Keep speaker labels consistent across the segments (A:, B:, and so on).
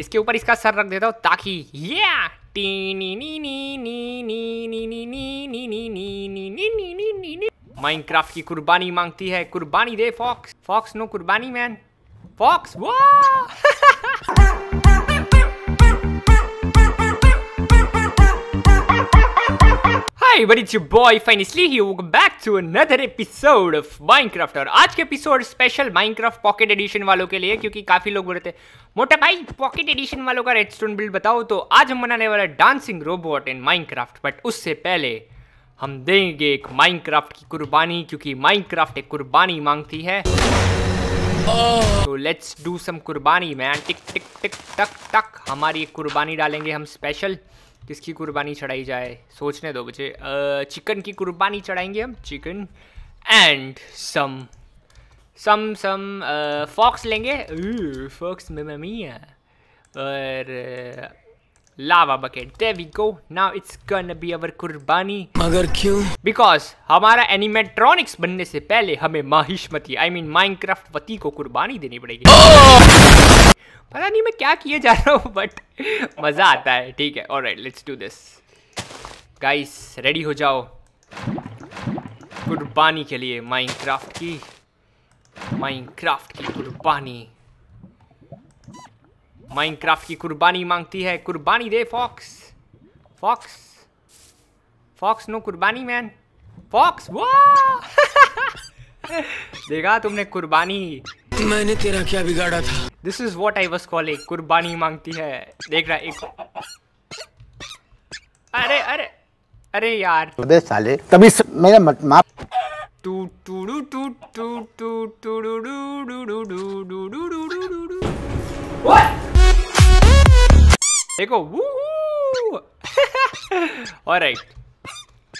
A: इसके ऊपर इसका सर रख देता हूँ ताकि ये माइनक्राफ्ट की कुर्बानी मांगती है कुर्बानी दे फॉक्स फॉक्स नो कुर्बानी मैन फॉक्स वो Hey everybody, it's your boy Finally here. Welcome back to another episode of Minecraft और आज के episode special Minecraft pocket edition वालों के लिए क्योंकि काफी लोग बोल रहे थे मोटा भाई पॉकेट एडिशन वालों का रेडस्टोन बिल्ड बताओ तो आज हम बनाने वाला dancing robot in Minecraft but उससे पहले हम देंगे एक माइनक्राफ्ट की कुर्बानी क्योंकि माइनक्राफ्ट एक कुर्बानी मांगती है तो लेट्स डू सम कुर्बानी मैन टिक टिक टिक टक टक हमारी एक कुर्बानी डालेंगे हम स्पेशल किसकी कुर्बानी चढ़ाई जाए सोचने दो मुझे चिकन की कुर्बानी चढ़ाएंगे हम chicken and some some some fox लेंगे फॉक्स में मम्मी है और lava bucket. There we go. Now it's gonna be our कुर्बानी मगर क्यों? Because हमारा एनिमेट्रॉनिक्स बनने से पहले हमें माहिष्मती आई मीन माइनक्राफ्ट वती को कुर्बानी देनी पड़ेगी oh! पता नहीं मैं क्या किए जा रहा हूँ बट मज़ा आता है ठीक है alright let's do this guys ready हो जाओ कुर्बानी के लिए माइनक्राफ्ट की माइनक्राफ्ट की कुर्बानी माइनक्राफ्ट की कुर्बानी मांगती है कुर्बानी दे फॉक्स फॉक्स फॉक्स नो कुर्बानी मैन फॉक्स वो देखा तुमने कुर्बानी मैंने तेरा क्या बिगाड़ा था this is what I was call एक कुर्बानी मांगती है देख रहा एक अरे अरे अरे यार अबे साले तभी स... मेरा मत माफ टू टू डू टू टू टू टू डू डू डू डू डू डू डू डू डू डू डू टू देखो ऑलराइट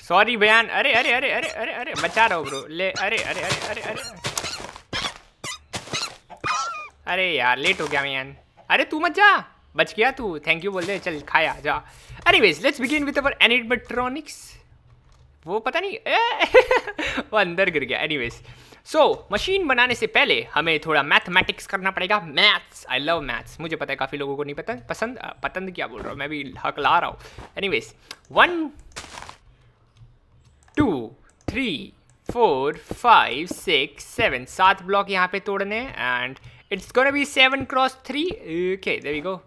A: सॉरी बयान अरे अरे अरे अरे अरे अरे बचा रहा ब्रो ले अरे अरे अरे अरे अरे अरे यार लेट हो गया मैं अरे तू मत जा बच गया तू थैंक यू बोल दे चल खाया जा अरे वेज let's begin with our animatronics वो पता नहीं वो अंदर गिर गया एनीवेज सो so, मशीन बनाने से पहले हमें थोड़ा मैथमेटिक्स करना पड़ेगा मैथ्स आई लव मैथ्स मुझे पता है काफ़ी लोगों को नहीं पता पसंद पसंद क्या बोल रहा हूँ मैं भी हक ला रहा हूँ anyways one two three four five six seven सात ब्लॉक यहाँ पे तोड़ने and it's gonna be seven cross three okay देवी गो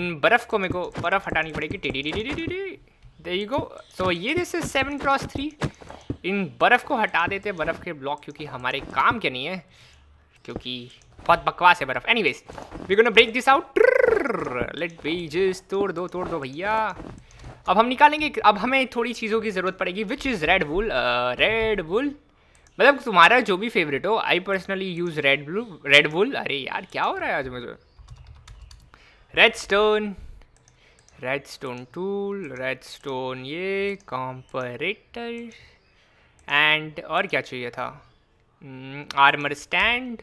A: इन बर्फ़ को मेरे को बर्फ़ हटानी पड़ेगी टी डी टी डी टी देर यू गो तो ये this is seven cross three इन बर्फ़ को हटा देते हैं बर्फ़ के ब्लॉक क्योंकि हमारे काम के नहीं है क्योंकि बहुत बकवास है बर्फ़ anyways we gonna break this out लेट वेजेस तोड़ दो तोड़ दो भैया अब हम निकालेंगे अब हमें थोड़ी चीज़ों की ज़रूरत पड़ेगी which is red wool red wool मतलब तुम्हारा जो भी फेवरेट हो I personally use red blue red wool अरे यार क्या हो रहा है आज मुझे red stone redstone tool redstone ये comparator and और क्या चाहिए था आर्मर hmm, stand स्टैंड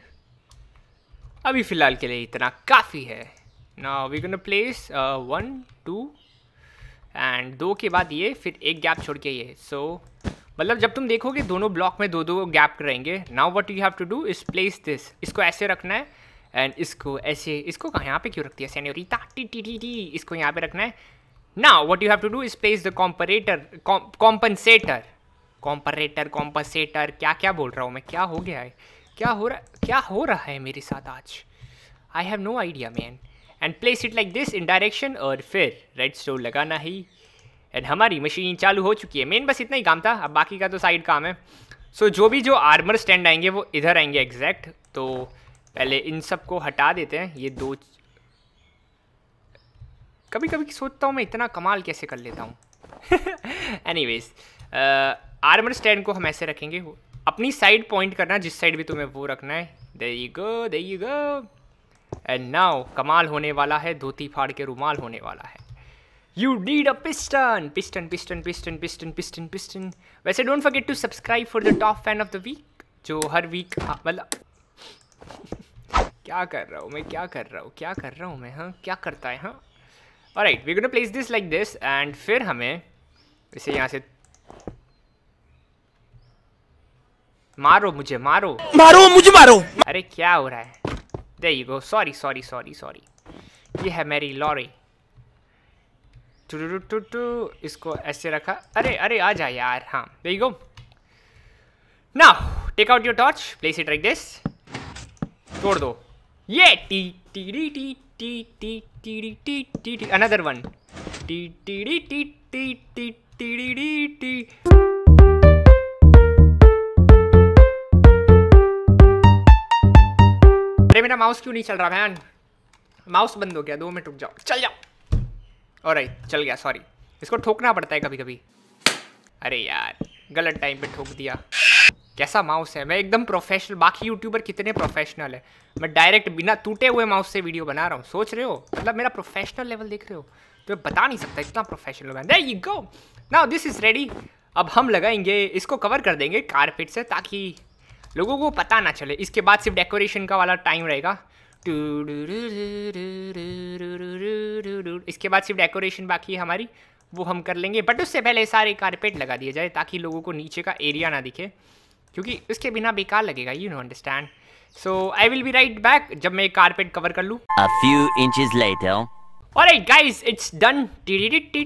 A: अभी फ़िलहाल के लिए इतना काफ़ी है ना we gonna place one two and दो के बाद ये फिर एक गैप छोड़ के ये सो so, मतलब जब तुम देखोगे दोनों ब्लॉक में दो दो गैप रहेंगे now what you have to do is place this इसको ऐसे रखना है एंड इसको ऐसे इसको कहाँ यहाँ पे क्यों रखती है सेन्योरिता टी टी टी टी इसको यहाँ पे रखना है ना what you have to do is place the comparator compensator comparator compensator क्या क्या बोल रहा हूँ मैं क्या हो गया है क्या हो रहा क्या हो रहा है मेरे साथ आज I have no idea man and place it like this in direction और फिर रेड स्टोर लगाना ही एंड हमारी मशीन चालू हो चुकी है मेन बस इतना ही काम था अब बाकी का तो साइड काम है सो so, जो भी जो आर्मर स्टैंड आएंगे वो इधर आएंगे एग्जैक्ट तो पहले इन सब को हटा देते हैं ये दो कभी कभी सोचता हूँ मैं इतना कमाल कैसे कर लेता हूँ एनीवेज आर्मर स्टैंड को हम ऐसे रखेंगे अपनी साइड पॉइंट करना जिस साइड भी तुम्हें वो रखना है दई गो दई गो एंड नाउ कमाल होने वाला है धोती फाड़ के रुमाल होने वाला है you need a piston piston piston piston piston piston piston वैसे don't forget to subscribe for the top fan of the week जो हर वीक हाँ, मतलब क्या कर रहा हूँ मैं क्या कर रहा हूँ क्या कर रहा हूँ मैं हाँ क्या करता है हाँ alright we gonna place this like this and फिर हमें इसे यहाँ से मारो मुझे मारो मारो मुझे मारो अरे क्या हो रहा है there you go sorry sorry sorry sorry ये है मेरी लॉरी टू टू टू इसको ऐसे रखा अरे अरे आ जा यार हाँ दे यू गो ना take out your torch place it like this छोड़ दो ये टी टी टी टी टी टी डी टी टी टी अनदर वन टी टी टी टी टी टी डी डी टी अरे मेरा माउस क्यों नहीं चल रहा मैन माउस बंद हो गया दो मिनट रुक जाओ चल जाओ और चल गया सॉरी इसको ठोकना पड़ता है कभी कभी अरे यार गलत टाइम पे ठोक दिया कैसा माउस है मैं एकदम प्रोफेशनल बाकी यूट्यूबर कितने प्रोफेशनल है मैं डायरेक्ट बिना टूटे हुए माउस से वीडियो बना रहा हूँ सोच रहे हो मतलब मेरा प्रोफेशनल लेवल देख रहे हो तो मैं बता नहीं सकता इतना प्रोफेशनल मैं you go now this is ready अब हम लगाएंगे इसको कवर कर देंगे कारपेट से ताकि लोगों को पता ना चले इसके बाद सिर्फ डेकोरेशन का वाला टाइम रहेगा इसके बाद सिर्फ डेकोरेशन बाकी है हमारी वो हम कर लेंगे बट उससे पहले सारे कारपेट लगा दिए जाए ताकि लोगों को नीचे का एरिया ना दिखे क्योंकि उसके बिना बेकार लगेगा you know understand so I will be right back जब मैं कारपेट कवर कर लू a few inch later Alright guys,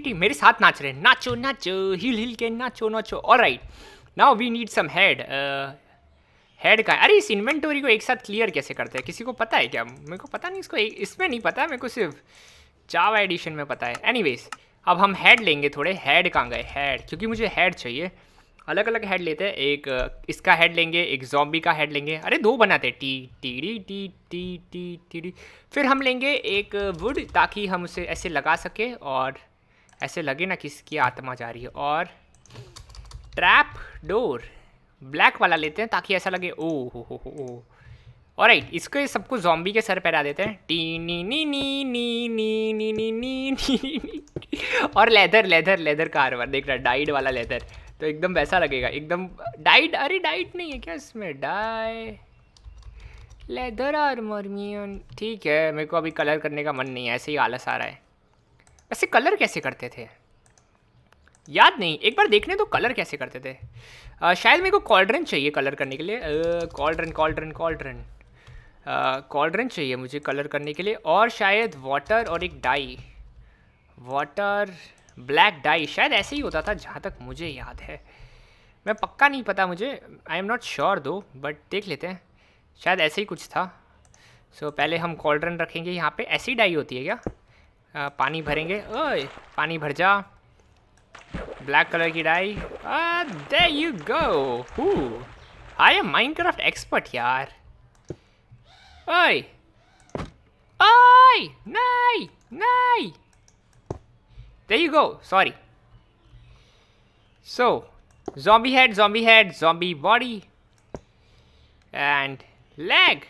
A: टी मेरे साथ नाच रहे हैं नाचो नाचो हिल हिल के नाचो नाचो right now we need some head head का अरे इस इन्वेंटोरी को एक साथ क्लियर कैसे करते हैं किसी को पता है क्या मेरे को पता नहीं इसको इसमें नहीं पता मेरे को सिर्फ चावा एडिशन में पता है एनीवेज अब हम हेड लेंगे थोड़े हेड कहाँ गए हेड क्योंकि मुझे हेड चाहिए अलग अलग हेड लेते हैं एक इसका हेड लेंगे एक जॉम्बी का हेड लेंगे अरे दो बनाते टी डी टी टी टी डी फिर हम लेंगे एक वुड ताकि हम उसे ऐसे लगा सके और ऐसे लगे ना किसकी आत्मा जा रही है और ट्रैप डोर ब्लैक वाला लेते हैं ताकि ऐसा लगे ओ हो हो हो और राइट इसको सबको जॉम्बी के सर पहरा देते हैं टी नी नी नी नी नी नी नी नी नी और लेदर लेदर लेदर आरवर देख रहा डाइड वाला लेदर तो एकदम वैसा लगेगा एकदम डाइट अरे डाइट नहीं है क्या इसमें डाई लेदर और मोरमियन ठीक है मेरे को अभी कलर करने का मन नहीं है ऐसे ही आलस आ रहा है वैसे कलर कैसे करते थे याद नहीं एक बार देखने तो कलर कैसे करते थे आ, शायद मेरे को कॉल्ड्रन चाहिए कलर करने के लिए कॉल्ड्रन कॉल्ड्रन कॉल्ड्रन कॉल्ड्रन चाहिए मुझे कलर करने के लिए और शायद वाटर और एक डाई वाटर ब्लैक डाई शायद ऐसे ही होता था जहाँ तक मुझे याद है मैं पक्का नहीं पता मुझे I am not sure though but देख लेते हैं शायद ऐसे ही कुछ था सो so, पहले हम कॉल्ड्रन रखेंगे यहाँ पे ऐसी डाई होती है क्या आ, पानी भरेंगे ओए पानी भर जा ब्लैक कलर की dye there you go I am Minecraft expert यार ओए ओए नहीं नहीं There you go. Sorry. So, zombie head, zombie head, zombie body. And leg.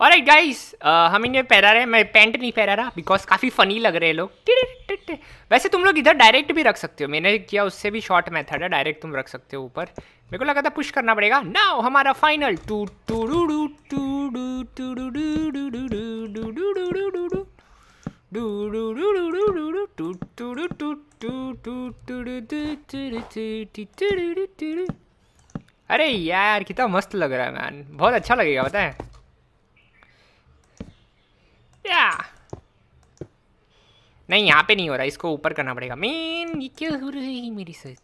A: और गाइस हम इन्हें पहरा रहे हैं मैं पैंट नहीं पहरा रहा बिकॉज काफ़ी फ़नी लग रहे हैं लोग वैसे तुम लोग इधर डायरेक्ट भी रख सकते हो मैंने किया उससे भी शॉर्ट मेथड है डायरेक्ट तुम रख सकते हो ऊपर मेरे को लगा था पुश करना पड़ेगा ना हमारा फाइनल टू टू डू डू टू डू टू डू डू डू डू डू डू डू डू डू डू डू डू डू डू डू डू अरे यार कितना मस्त लग रहा है मैन बहुत अच्छा लगेगा बताएं या नहीं यहाँ पे नहीं हो रहा इसको ऊपर करना पड़ेगा मेन ये क्यों हो रही है मेरी सर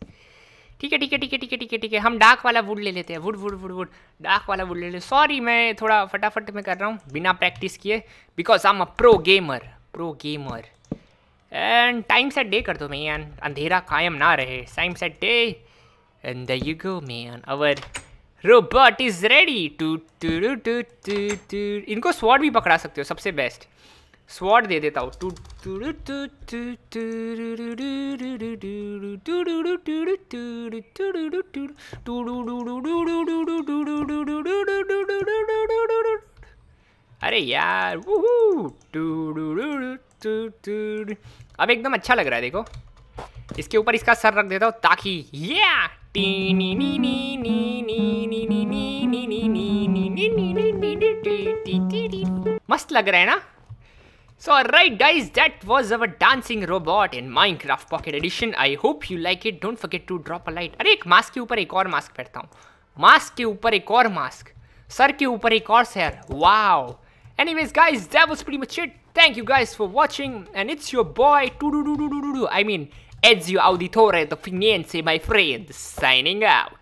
A: ठीक है ठीक है ठीक है ठीक है ठीक है ठीक है हम डाक वाला वुड ले लेते हैं वुड वुड वुड वुड डाक वाला वुड ले लेते सॉरी मैं थोड़ा फटाफट में कर रहा हूँ बिना प्रैक्टिस किए because I am a pro gamer pro gamer and time set day कर दो मैन अंधेरा कायम ना रहे time set day and there you go man our robot is ready टू टू टू टू इनको स्वॉट भी पकड़ा सकते हो सबसे बेस्ट स्वॉट दे देता हूँ टू टू टू टू टू अरे यार टू टू अब एकदम अच्छा लग रहा है देखो इसके ऊपर इसका सर रख देता हूँ ताकि ये मस्त लग रहा है ना So alright guys, that was our dancing robot in Minecraft Pocket Edition. I hope you like it. Don't forget to drop a like. अरे एक मास्क के ऊपर एक और मास्क पहनता हूँ मास्क के ऊपर एक और मास्क सर के ऊपर एक और sir wow anyways guys that was pretty much it Thank you guys for watching and it's your boy, I mean, Ezio Auditore the Firenze, my friend, signing out.